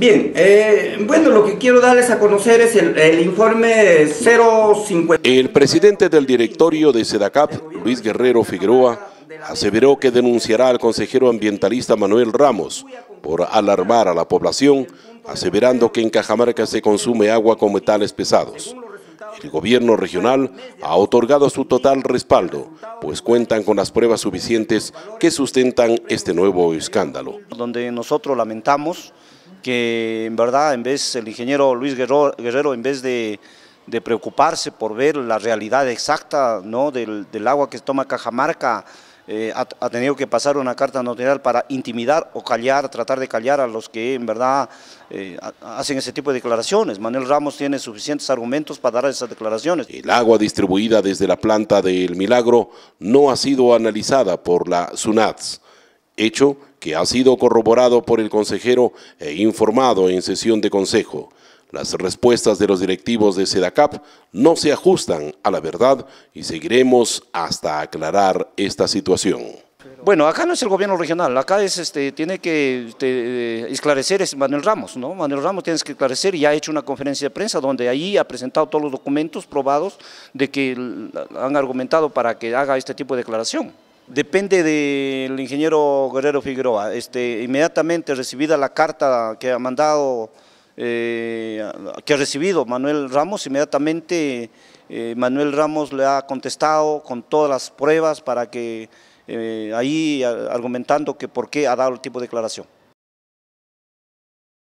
Bien, eh, bueno, lo que quiero darles a conocer es el, el, informe 050. El presidente del directorio de SEDACAP, Luis Guerrero Figueroa, aseveró que denunciará al consejero ambientalista Manuel Ramos por alarmar a la población, aseverando que en Cajamarca se consume agua con metales pesados. El gobierno regional ha otorgado su total respaldo, pues cuentan con las pruebas suficientes que sustentan este nuevo escándalo. Donde nosotros lamentamos que en verdad en vez el ingeniero Luis Guerrero, Guerrero en vez de, preocuparse por ver la realidad exacta ¿no? del, agua que toma Cajamarca, eh, ha, tenido que pasar una carta notarial para intimidar o callar, tratar de callar a los que en verdad eh, hacen ese tipo de declaraciones. Manuel Ramos tiene suficientes argumentos para dar esas declaraciones. El agua distribuida desde la planta del Milagro no ha sido analizada por la SUNATS, hecho que ha sido corroborado por el consejero e informado en sesión de consejo. Las respuestas de los directivos de SEDACAP no se ajustan a la verdad y seguiremos hasta aclarar esta situación. Bueno, acá no es el gobierno regional, acá es, este, tiene que este, eh, esclarecer es Manuel Ramos, ¿no? Manuel Ramos tiene que esclarecer y ha hecho una conferencia de prensa donde ahí ha presentado todos los documentos probados de que han argumentado para que haga este tipo de declaración. Depende del ingeniero Guerrero Figueroa. Este, inmediatamente recibida la carta que ha mandado, eh, que ha recibido Manuel Ramos, inmediatamente eh, Manuel Ramos le ha contestado con todas las pruebas para que eh, ahí argumentando que por qué ha dado el tipo de declaración.